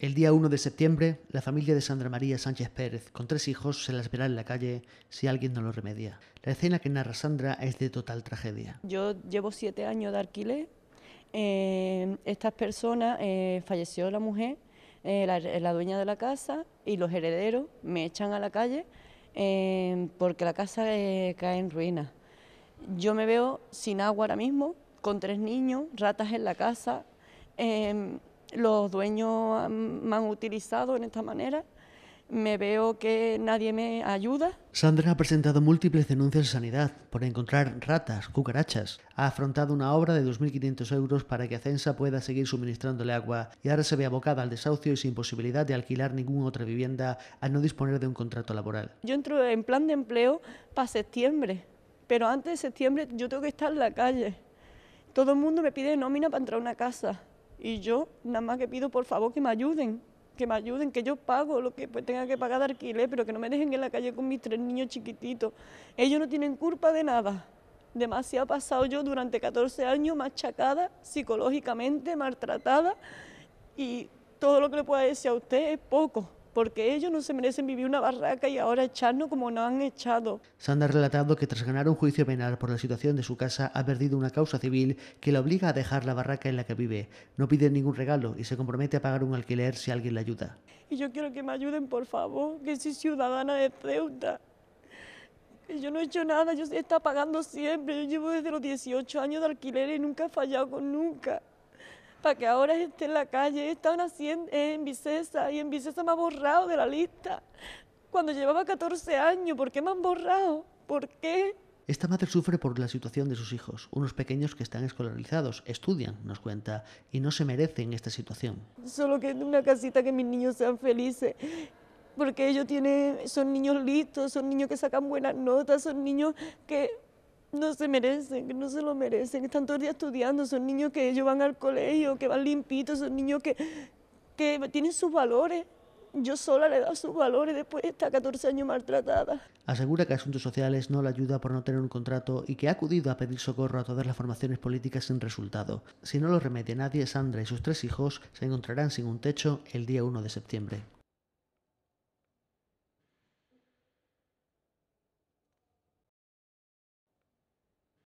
El día 1 de septiembre, la familia de Sandra María Sánchez Pérez, con tres hijos, se las verá en la calle si alguien no lo remedia. La escena que narra Sandra es de total tragedia. Yo llevo siete años de alquiler. Eh, estas personas, eh, falleció la mujer, eh, la, dueña de la casa y los herederos me echan a la calle porque la casa cae en ruinas. Yo me veo sin agua ahora mismo, con tres niños, ratas en la casa los dueños me han utilizado en esta manera me veo que nadie me ayuda. Sandra ha presentado múltiples denuncias de sanidad por encontrar ratas, cucarachas. Ha afrontado una obra de 2.500 euros para que Acensa pueda seguir suministrándole agua y ahora se ve abocada al desahucio y sin posibilidad de alquilar ninguna otra vivienda al no disponer de un contrato laboral. Yo entro en plan de empleo para septiembre, pero antes de septiembre yo tengo que estar en la calle. Todo el mundo me pide nómina para entrar a una casa. Y yo nada más que pido por favor que me ayuden, que me ayuden, que yo pago lo que pues, tenga que pagar de alquiler, pero que no me dejen en la calle con mis tres niños chiquititos. Ellos no tienen culpa de nada. Demasiado ha pasado yo durante 14 años machacada, psicológicamente maltratada, y todo lo que le pueda decir a usted es poco porque ellos no se merecen vivir una barraca y ahora echarnos como nos han echado. Sandra ha relatado que tras ganar un juicio penal por la situación de su casa ha perdido una causa civil que la obliga a dejar la barraca en la que vive. No pide ningún regalo y se compromete a pagar un alquiler si alguien le ayuda. Y yo quiero que me ayuden, por favor, que soy ciudadana de Ceuta. Yo no he hecho nada, yo estoy pagando siempre. Yo llevo desde los 18 años de alquiler y nunca he fallado con nunca para que ahora esté en la calle. Estaban haciendo en Vicesa y en Vicesa me ha borrado de la lista. Cuando llevaba 14 años, ¿por qué me han borrado? ¿Por qué? Esta madre sufre por la situación de sus hijos, unos pequeños que están escolarizados, estudian, nos cuenta, y no se merecen esta situación. Solo que en una casita que mis niños sean felices, porque ellos tienen, son niños listos, son niños que sacan buenas notas, son niños que no se merecen, que no se lo merecen, están todo el día estudiando, son niños que ellos van al colegio, que van limpitos, son niños que, que tienen sus valores. Yo sola le he dado sus valores después de estar 14 años maltratada. Asegura que Asuntos Sociales no la ayuda por no tener un contrato y que ha acudido a pedir socorro a todas las formaciones políticas sin resultado. Si no lo remete nadie, Sandra y sus tres hijos se encontrarán sin un techo el día 1 de septiembre.